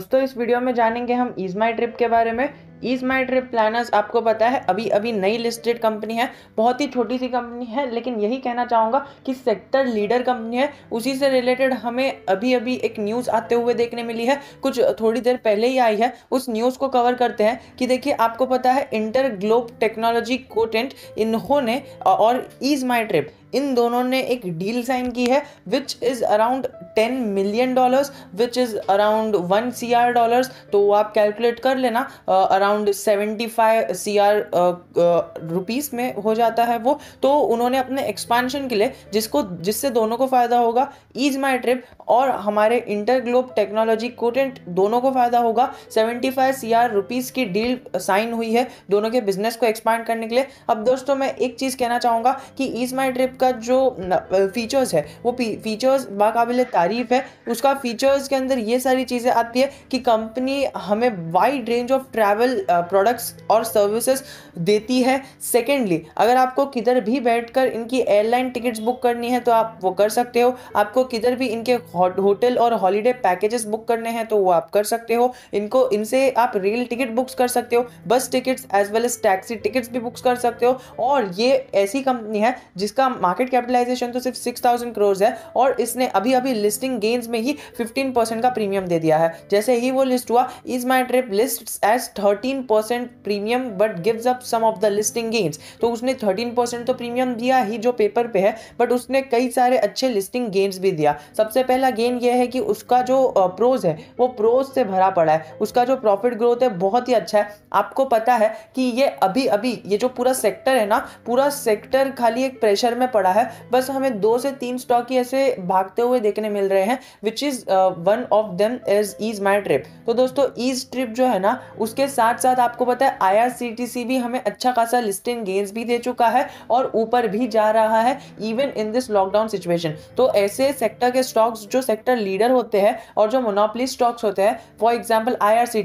दोस्तों इस वीडियो में जानेंगे हम माई ट्रिप के बारे में ईज माई ट्रिप प्लानर्स आपको पता है अभी अभी नई लिस्टेड कंपनी है बहुत ही छोटी सी कंपनी है लेकिन यही कहना चाहूँगा कि सेक्टर लीडर कंपनी है उसी से रिलेटेड हमें अभी अभी एक न्यूज़ आते हुए देखने मिली है कुछ थोड़ी देर पहले ही आई है उस न्यूज़ को कवर करते हैं कि देखिए आपको पता है इंटर ग्लोब टेक्नोलॉजी कोटेंट इन्होंने और ईज माई ट्रिप इन दोनों ने एक डील साइन की है which is around ten million dollars which is around one C R dollars तो आप कैलकुलेट कर लेना around around seventy five C R rupees में हो जाता है वो तो उन्होंने अपने एक्सपांशन के लिए जिसको जिससे दोनों को फ़ायदा होगा ईज माई ट्रिप और हमारे इंटर ग्लोब टेक्नोलॉजी कोटेंट दोनों को फ़ायदा होगा seventy five C R rupees की डील साइन हुई है दोनों के बिजनेस को एक्सपांड करने के लिए अब दोस्तों मैं एक चीज़ कहना चाहूँगा कि ईज माई ट्रिप का जो फीचर्स है वो फीचर्स बाकाबिल तारीफ़ है उसका फीचर्स के अंदर ये सारी चीज़ें आती है कि कंपनी हमें wide range of travel products uh, और सर्विसेज देती है सेकेंडली अगर आपको किधर भी बैठकर इनकी एयरलाइन टिकट्स बुक करनी है तो आप वो कर सकते हो आपको किधर भी इनके होटल और हॉलीडे पैकेजेस बुक करने हैं तो वो आप कर सकते हो इनको इनसे आप रेल टिकट बुक्स कर सकते हो bus tickets as well as taxi tickets भी बुक्स कर सकते हो और ये ऐसी कंपनी है जिसका मार्केट कैपिटलाइजेशन तो सिर्फ सिक्स थाउजेंड क्रोर्स है और इसने अभी अभी लिस्टिंग गेंस में ही फिफ्टीन परसेंट का प्रीमियम दे दिया है जैसे ही वो लिस्ट हुआ Ease my Trip list as thirty 13% percent premium but gives up some of the listing gains तो उसने 13% परसेंट तो प्रीमियम दिया ही जो पेपर पे है बट उसने कई सारे अच्छे लिस्टिंग गेन्स भी दिया सबसे पहला गेन यह है कि उसका जो प्रोज है वो प्रोज से भरा पड़ा है उसका जो प्रॉफिट ग्रोथ है बहुत ही अच्छा है आपको पता है कि ये अभी अभी ये जो पूरा सेक्टर है ना पूरा सेक्टर खाली एक प्रेशर में पड़ा है बस हमें दो से तीन स्टॉक ही ऐसे भागते हुए देखने मिल रहे हैं which is one of them is EaseMyTrip तो दोस्तों ईज ट्रिप जो है ना उसके साथ साथ साथ आपको पता है आईआरसीटीसी भी हमें अच्छा खासा लिस्टिंग गेंस भी दे चुका है और ऊपर भी जा रहा है even in this lockdown situation तो ऐसे सेक्टर के स्टॉक्स जो सेक्टर लीडर होते हैं और जो मोनोपली स्टॉक्स होते हैं फॉर एग्जाम्पल आई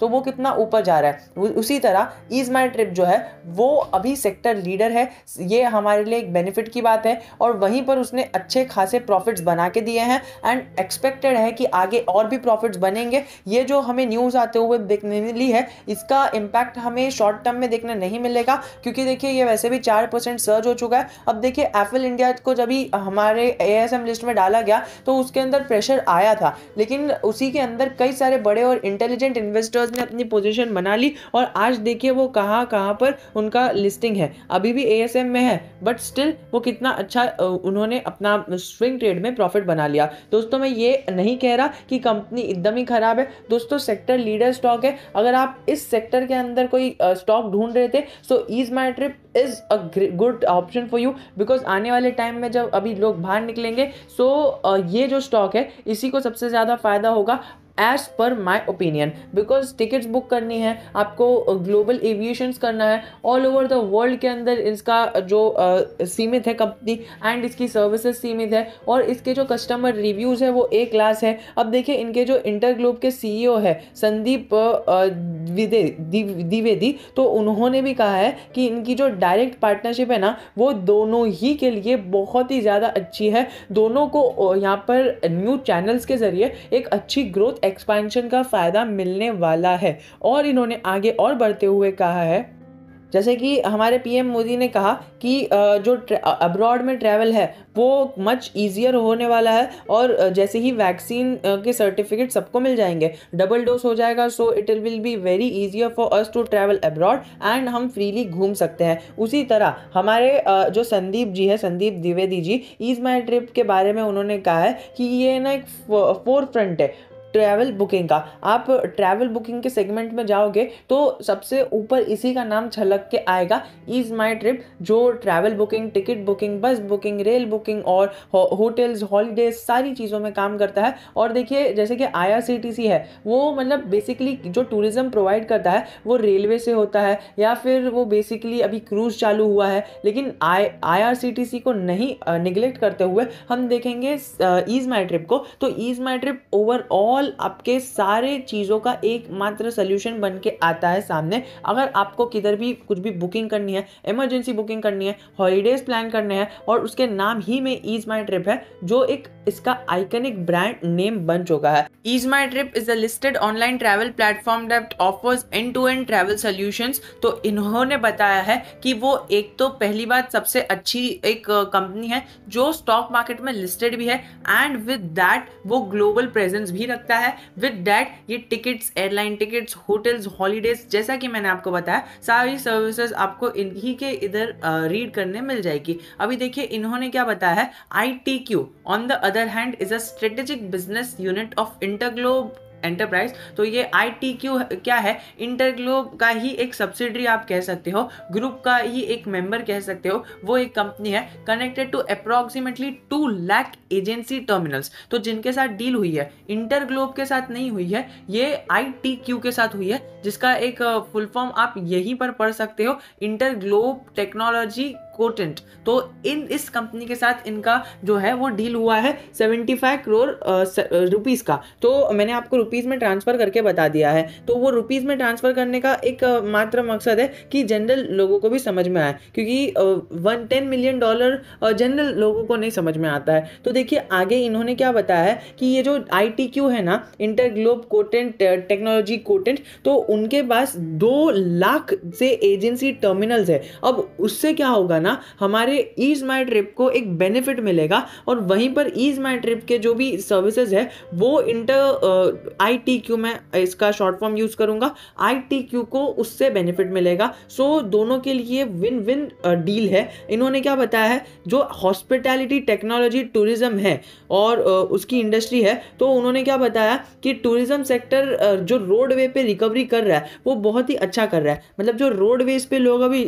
तो वो कितना ऊपर जा रहा है उसी तरह इज माई ट्रिप जो है वो अभी सेक्टर लीडर है ये हमारे लिए एक बेनिफिट की बात है और वहीं पर उसने अच्छे खासे प्रॉफिट्स बना के दिए हैं एंड एक्सपेक्टेड है कि आगे और भी प्रॉफिट्स बनेंगे ये जो हमें न्यूज़ आते हुए देखने मिली है इसका इम्पैक्ट हमें शॉर्ट टर्म में देखने नहीं मिलेगा क्योंकि देखिए ये वैसे भी चार परसेंट सर्ज हो चुका है अब देखिए एफल इंडिया को जब भी हमारे एएसएम लिस्ट में डाला गया तो उसके अंदर प्रेशर आया था लेकिन उसी के अंदर कई सारे बड़े और इंटेलिजेंट इन्वेस्टर्स ने अपनी पोजिशन बना ली और आज देखिए वो कहाँ कहाँ पर उनका लिस्टिंग है अभी भी ए में है बट स्टिल वो कितना अच्छा उन्होंने अपना स्विंग ट्रेड में प्रॉफिट बना लिया दोस्तों मैं ये नहीं कह रहा कि कंपनी एकदम ही ख़राब है दोस्तों सेक्टर लीडर स्टॉक है अगर आप इस इस सेक्टर के अंदर कोई स्टॉक ढूंढ रहे थे so EaseMyTrip is a good option for you because आने वाले टाइम में जब अभी लोग बाहर निकलेंगे सो so, ये जो स्टॉक है इसी को सबसे ज़्यादा फ़ायदा होगा as per my opinion because tickets book करनी है आपको ग्लोबल एविएशन करना है ऑल ओवर द वर्ल्ड के अंदर इसका जो सीमित है कंपनी एंड इसकी सर्विसेज सीमित है और इसके जो कस्टमर रिव्यूज़ है वो ए क्लास है अब देखिए इनके जो इंटर ग्लोब के सी e है संदीप द्विवेदी तो उन्होंने भी कहा है कि इनकी जो डायरेक्ट पार्टनरशिप है ना वो दोनों ही के लिए बहुत ही ज़्यादा अच्छी है दोनों को यहाँ पर न्यू चैनल्स के ज़रिए एक अच्छी ग्रोथ एक्सपेंशन का फ़ायदा मिलने वाला है और इन्होंने आगे और बढ़ते हुए कहा है जैसे कि हमारे पीएम मोदी ने कहा कि जो अब्रॉड में ट्रैवल है वो मच ईजियर होने वाला है और जैसे ही वैक्सीन के सर्टिफिकेट सबको मिल जाएंगे डबल डोज हो जाएगा so it will be very easier for us to travel abroad and हम फ्रीली घूम सकते हैं उसी तरह हमारे जो संदीप जी है Sandeep Dwivedi ji EaseMyTrip के बारे में उन्होंने कहा है कि ये ना एक फोर फ्रंट है ट्रैवल बुकिंग का आप ट्रैवल बुकिंग के सेगमेंट में जाओगे तो सबसे ऊपर इसी का नाम छलक के आएगा इज़ माई ट्रिप जो travel booking ticket booking bus booking rail booking और होटल्स हॉलीडेज सारी चीज़ों में काम करता है और देखिए जैसे कि आई है वो मतलब बेसिकली जो टूरिज़्म प्रोवाइड करता है वो रेलवे से होता है या फिर वो बेसिकली अभी क्रूज़ चालू हुआ है लेकिन आई आई को नहीं निगलेक्ट करते हुए हम देखेंगे ईज़ माई ट्रिप को तो EaseMyTrip overall all आपके सारे चीज़ों का एकमात्र सोल्यूशन बन के आता है सामने अगर आपको किधर भी कुछ भी बुकिंग करनी है इमरजेंसी बुकिंग करनी है हॉलीडेज प्लान करने हैं और उसके नाम ही में इज माई ट्रिप है जो एक इसका आइकनिक ब्रांड नेम बन चुका है is my EaseMyTrip is a listed online travel platform that offers end to end travel solution तो इन्होंने बताया है कि वो एक तो पहली बात सबसे अच्छी एक कंपनी है जो स्टॉक मार्केट में लिस्टेड भी है एंड विद दैट वो ग्लोबल प्रेजेंस भी रखती सकता है विद डैट ये tickets airline tickets hotels holidays जैसा कि मैंने आपको बताया सारी सर्विसेज आपको इन्हीं के इधर रीड करने मिल जाएगी अभी देखिए इन्होंने क्या बताया है I T Q on the other hand is a strategic business unit of InterGlobe Enterprise तो ये आई टी क्यू क्या है इंटरग्लोब का ही एक सब्सिडरी आप कह सकते हो ग्रुप का ही एक मेंबर कह सकते हो वो एक कंपनी है connected to approximately two lakh agency terminals तो जिनके साथ डील हुई है इंटरग्लोब के साथ नहीं हुई है ये आई टी क्यू के साथ हुई है जिसका एक फुल फॉर्म आप यहीं पर पढ़ सकते हो इंटरग्लोब टेक्नोलॉजी कोटेंट तो इन इस कंपनी के साथ इनका जो है वो डील हुआ है सेवेंटी फाइव करोड़ रुपीज का तो मैंने आपको रुपीस में ट्रांसफ़र करके बता दिया है तो वो रुपीस में ट्रांसफ़र करने का एक मात्र मकसद है कि जनरल लोगों को भी समझ में आए क्योंकि one ten million dollar general लोगों को नहीं समझ में आता है तो देखिए आगे इन्होंने क्या बताया है कि ये जो आई है ना InterGlobe quotient technology quotient तो उनके पास दो लाख से एजेंसी टर्मिनल्स है अब उससे क्या होगा ना ना हमारे ईज माई ट्रिप को एक बेनिफिट मिलेगा और वहीं पर ईज माई ट्रिप के जो भी सर्विसेज है वो इंटर आई टी क्यू में इसका शॉर्ट फॉर्म यूज़ करूंगा आई टी क्यू को उससे बेनिफिट मिलेगा सो so, दोनों के लिए विन विन डील है इन्होंने क्या बताया है जो हॉस्पिटैलिटी टेक्नोलॉजी टूरिज़्म है और uh, उसकी इंडस्ट्री है तो उन्होंने क्या बताया कि टूरिज़्म सेक्टर uh, जो रोडवे पे रिकवरी कर रहा है वो बहुत ही अच्छा कर रहा है मतलब जो रोडवेज पे लोग अभी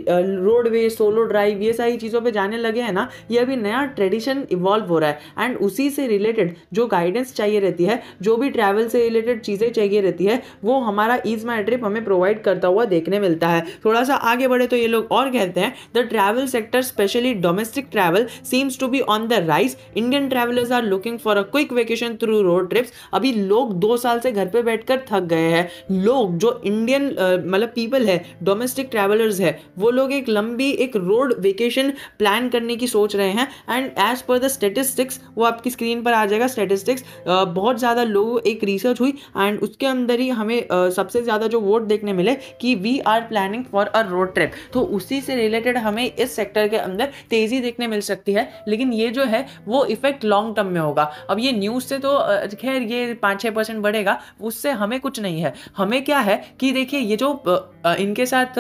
रोडवे सोलो ड्राइव ये ये सारी चीज़ों पे जाने लगे हैं ना ये अभी नया ट्रेडिशन इवॉल्व हो रहा है एंड उसी से रिलेटेड जो गाइडेंस चाहिए रहती है जो भी ट्रैवल से रिलेटेड चीज़ें चाहिए रहती है वो हमारा ईज माई ट्रिप हमें प्रोवाइड करता हुआ देखने मिलता है थोड़ा सा आगे बढ़े तो ये लोग और कहते हैं the travel sector specially domestic travel seems to be on the rise Indian travellers are looking for a quick vacation through road trips अभी लोग दो साल से घर पर बैठ थक गए हैं लोग जो इंडियन मतलब पीपल है डोमेस्टिक ट्रैवलर्स है वो लोग एक लंबी एक रोड वेकेशन वेकेशन प्लान करने की सोच रहे हैं and as per the statistics वो आपकी स्क्रीन पर आ जाएगा स्टेटिस्टिक्स बहुत ज़्यादा लोग एक रिसर्च हुई एंड उसके अंदर ही हमें सबसे ज़्यादा जो वोट देखने मिले कि we are planning for a road trip तो उसी से रिलेटेड हमें इस सेक्टर के अंदर तेज़ी देखने मिल सकती है लेकिन ये जो है वो इफेक्ट लॉन्ग टर्म में होगा अब ये न्यूज़ से तो खैर ये पाँच छः परसेंट बढ़ेगा उससे हमें कुछ नहीं है हमें क्या है कि देखिए ये जो इनके साथ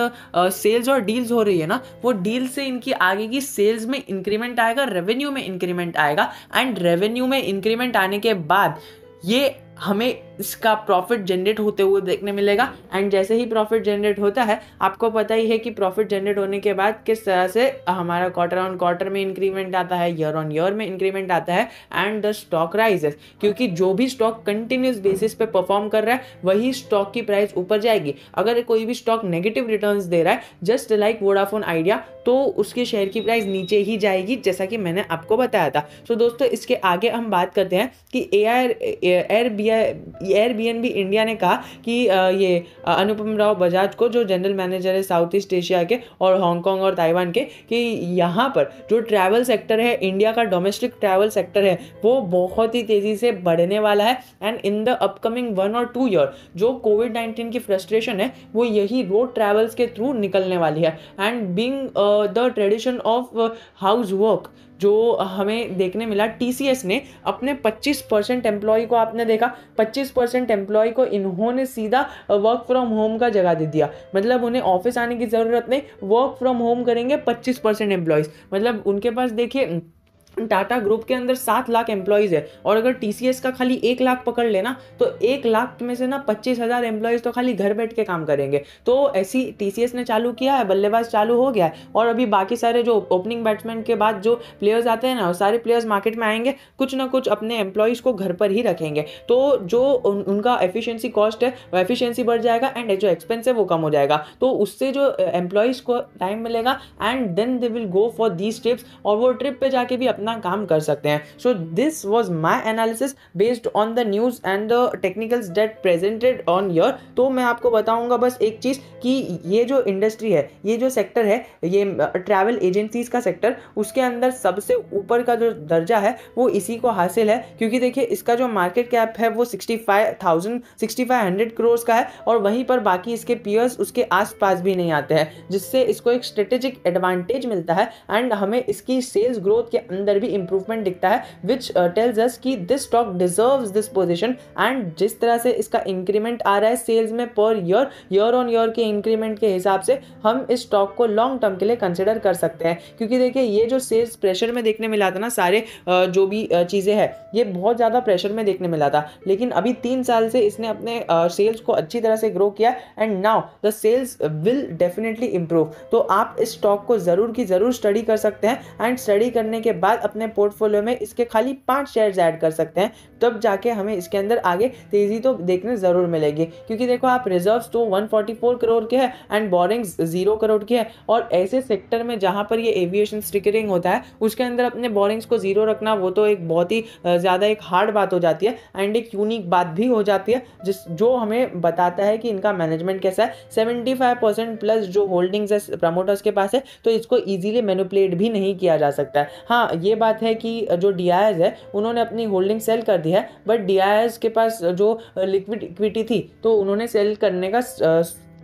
सेल्स और डील्स हो रही है ना वो डील से इनकी आगे की सेल्स में इंक्रीमेंट आएगा रेवेन्यू में इंक्रीमेंट आएगा एंड रेवेन्यू में इंक्रीमेंट आने के बाद ये हमें इसका प्रॉफिट जनरेट होते हुए देखने मिलेगा एंड जैसे ही प्रॉफिट जनरेट होता है आपको पता ही है कि प्रॉफिट जनरेट होने के बाद किस तरह से हमारा क्वार्टर ऑन क्वार्टर में इंक्रीमेंट आता है ईयर ऑन ईयर में इंक्रीमेंट आता है एंड द स्टॉक राइजेस क्योंकि जो भी स्टॉक कंटिन्यूस बेसिस पे परफॉर्म कर रहा है वही स्टॉक की प्राइस ऊपर जाएगी अगर कोई भी स्टॉक नेगेटिव रिटर्न दे रहा है जस्ट लाइक वोडाफोन आइडिया तो उसके शेयर की प्राइस नीचे ही जाएगी जैसा कि मैंने आपको बताया था सो so, दोस्तों इसके आगे हम बात करते हैं कि A R air B Airbnb India ने कहा कि ये अनुपम राव बजाज को जो जनरल मैनेजर है साउथ ईस्ट एशिया के और हांगकॉन्ग और ताइवान के कि यहाँ पर जो ट्रैवल सेक्टर है इंडिया का डोमेस्टिक ट्रैवल सेक्टर है वो बहुत ही तेज़ी से बढ़ने वाला है and in the upcoming one और टू ईयर जो कोविड नाइन्टीन की फ्रस्ट्रेशन है वो यही रोड ट्रैवल्स के थ्रू निकलने वाली है and being the tradition of house work जो हमें देखने मिला टी ने अपने 25 परसेंट एम्प्लॉय को आपने देखा 25 परसेंट एम्प्लॉय को इन्होंने सीधा वर्क फ्रॉम होम का जगह दे दिया मतलब उन्हें ऑफिस आने की ज़रूरत नहीं वर्क फ्रॉम होम करेंगे 25 परसेंट एम्प्लॉयज़ मतलब उनके पास देखिए टाटा ग्रुप के अंदर सात लाख एम्प्लॉयज़ है और अगर टी का खाली एक लाख पकड़ लेना तो एक लाख में से ना पच्चीस हज़ार एम्प्लॉयज़ तो खाली घर बैठ के काम करेंगे तो ऐसी टी ने चालू किया है बल्लेबाज चालू हो गया है और अभी बाकी सारे जो ओपनिंग बैट्समैन के बाद जो प्लेयर्स आते हैं ना वो सारे प्लेयर्स मार्केट में आएंगे कुछ ना कुछ अपने एम्प्लॉयज़ को घर पर ही रखेंगे तो जो उन, उनका एफिशियंसी कॉस्ट है वो एफिशियंसी बढ़ जाएगा एंड जो एक्सपेंस है वो कम हो जाएगा तो उससे जो एम्प्लॉयज़ को टाइम मिलेगा and then they will go for these trips और वो ट्रिप पर जाके भी अपना अपना काम कर सकते हैं so this was my analysis based on the news and the technicals that presented on your तो मैं आपको बताऊंगा बस एक चीज़ कि ये जो इंडस्ट्री है ये जो सेक्टर है ये ट्रैवल एजेंसीज का सेक्टर उसके अंदर सबसे ऊपर का जो दर्जा है वो इसी को हासिल है क्योंकि देखिए इसका जो मार्केट कैप है वो sixty five thousand sixty five hundred crores का है और वहीं पर बाकी इसके पीयर्स उसके आसपास भी नहीं आते हैं जिससे इसको एक स्ट्रेटेजिक एडवांटेज मिलता है एंड हमें इसकी सेल्स ग्रोथ के अंदर अंदर भी इंप्रूवमेंट दिखता है विच टेल्स अस कि this stock deserve this position and जिस तरह से इसका इंक्रीमेंट आ रहा है सेल्स में per year year on year के इंक्रीमेंट के हिसाब से हम इस स्टॉक को लॉन्ग टर्म के लिए कंसिडर कर सकते हैं क्योंकि देखिए ये जो सेल्स प्रेशर में देखने मिला था ना सारे uh, जो भी uh, चीज़ें हैं ये बहुत ज़्यादा प्रेशर में देखने मिला था लेकिन अभी तीन साल से इसने अपने सेल्स uh, को अच्छी तरह से ग्रो किया and now the sales will definitely improve तो आप इस स्टॉक को ज़रूर की ज़रूर स्टडी कर सकते हैं एंड स्टडी करने के बाद अपने पोर्टफोलियो में इसके खाली पाँच शेयर्स ऐड कर सकते हैं तब जाके हमें इसके अंदर आगे तेज़ी तो देखने ज़रूर मिलेगी क्योंकि देखो आप रिजर्व्स तो 144 करोड़ के हैं एंड बोरिंग्स जीरो करोड़ की है और ऐसे सेक्टर में जहाँ पर ये एविएशन स्टिकरिंग होता है उसके अंदर अपने बोरिंग्स को ज़ीरो रखना वो तो एक बहुत ही ज़्यादा एक हार्ड बात हो जाती है एंड एक यूनिक बात भी हो जाती है जिस जो हमें बताता है कि इनका मैनेजमेंट कैसा है सेवेंटी प्लस जो होल्डिंग्स है प्रमोटर्स के पास है तो इसको ईजिली मैनुपलेट भी नहीं किया जा सकता है हाँ ये ये बात है कि जो डी है उन्होंने अपनी होल्डिंग सेल कर दी है बट डी के पास जो लिक्विड इक्विटी थी तो उन्होंने सेल करने का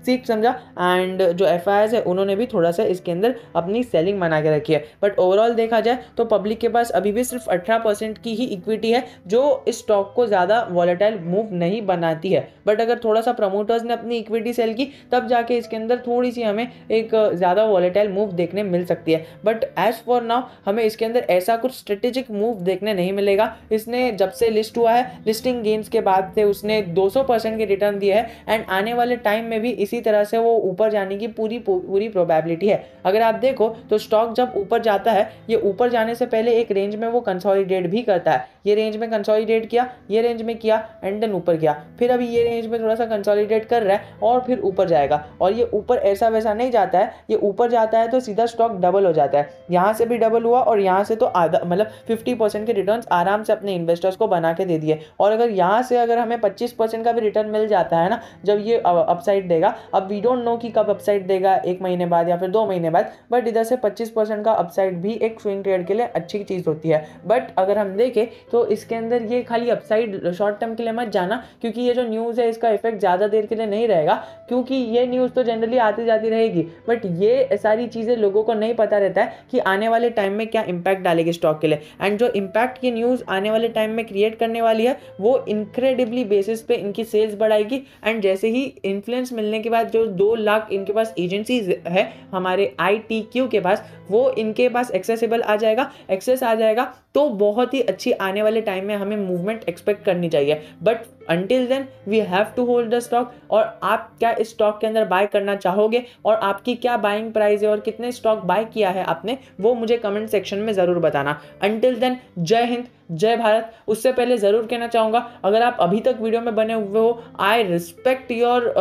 सीख समझा एंड जो एफ आई है उन्होंने भी थोड़ा सा इसके अंदर अपनी सेलिंग बना के रखी है बट ओवरऑल देखा जाए तो पब्लिक के पास अभी भी सिर्फ अठारह परसेंट की ही इक्विटी है जो इस स्टॉक को ज़्यादा वॉलेटाइल मूव नहीं बनाती है बट अगर थोड़ा सा प्रमोटर्स ने अपनी इक्विटी सेल की तब जाके इसके अंदर थोड़ी सी हमें एक ज़्यादा वॉलेटाइल मूव देखने मिल सकती है बट एज फॉर नाउ हमें इसके अंदर ऐसा कुछ स्ट्रेटेजिक मूव देखने नहीं मिलेगा इसने जब से लिस्ट हुआ है लिस्टिंग गेम्स के बाद से उसने सौ परसेंट के रिटर्न दिए है एंड आने वाले टाइम में भी इसी इसी तरह से वो ऊपर जाने की पूरी पूरी प्रोबेबिलिटी है अगर आप देखो तो स्टॉक जब ऊपर जाता है ये ऊपर जाने से पहले एक रेंज में वो कंसॉलिडेट भी करता है ये रेंज में कंसॉलीडेट किया ये रेंज में किया एंड देन ऊपर किया फिर अभी ये रेंज में थोड़ा सा कंसॉलीडेट कर रहा है और फिर ऊपर जाएगा और ये ऊपर ऐसा वैसा नहीं जाता है ये ऊपर जाता है तो सीधा स्टॉक डबल हो जाता है यहाँ से भी डबल हुआ और यहाँ से तो आधा मतलब फिफ्टी परसेंट के रिटर्न आराम से अपने इन्वेस्टर्स को बना के दे दिए और अगर यहाँ से अगर हमें पच्चीस परसेंट का भी रिटर्न मिल जाता है ना जब ये अपसाइड देगा अब वी डोंट नो कि कब अपसाइड देगा एक महीने बाद या फिर दो महीने बाद बट इधर से 25 परसेंट का अपसाइड भी एक स्विंग ट्रेड के लिए अच्छी चीज़ होती है बट अगर हम देखें तो इसके अंदर ये खाली अपसाइड शॉर्ट टर्म के लिए मत जाना क्योंकि ये जो न्यूज़ है इसका इफेक्ट ज़्यादा देर के लिए नहीं रहेगा क्योंकि ये न्यूज़ तो जनरली आती जाती रहेगी बट ये सारी चीज़ें लोगों को नहीं पता रहता है कि आने वाले टाइम में क्या इम्पैक्ट डालेगी स्टॉक के लिए एंड जो इम्पैक्ट की न्यूज़ आने वाले टाइम में क्रिएट करने वाली है वो इनक्रेडिबली बेसिस पे इनकी सेल्स बढ़ाएगी एंड जैसे ही इन्फ्लुएंस मिलने के बाद बाद जो दो लाख इनके पास एजेंसीज है हमारे आई के पास वो इनके पास एक्सेसिबल आ जाएगा एक्सेस आ जाएगा तो बहुत ही अच्छी आने वाले टाइम में हमें मूवमेंट एक्सपेक्ट करनी चाहिए but until then we have to hold the stock और आप क्या इस स्टॉक के अंदर बाय करना चाहोगे और आपकी क्या बाइंग प्राइस है और कितने स्टॉक बाय किया है आपने वो मुझे कमेंट सेक्शन में ज़रूर बताना अंटिल देन जय हिंद जय भारत उससे पहले ज़रूर कहना चाहूँगा अगर आप अभी तक वीडियो में बने हुए हो I respect your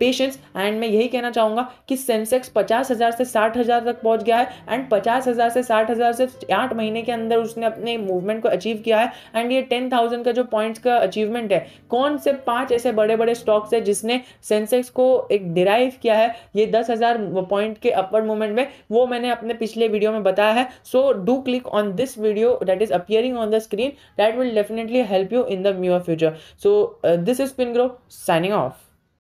patience and मैं यही कहना चाहूँगा कि सेंसेक्स पचास हज़ार से साठ हज़ार तक पहुँच गया है एंड पचास हज़ार से साठ हज़ार से आठ महीने के अंदर उसने अपने मूवमेंट को अचीव किया है एंड ये टेन थाउजेंड का जो पॉइंट्स का अचीवमेंट है कौन से पाँच ऐसे बड़े बड़े स्टॉक्स है जिसने सेंसेक्स को एक डिराइव किया है ये दस हज़ार पॉइंट के अपर मूवमेंट में वो मैंने अपने पिछले वीडियो में बताया है so do click on this video that is appearing on the screen that will definitely help you in the near future so uh, this is spin signing off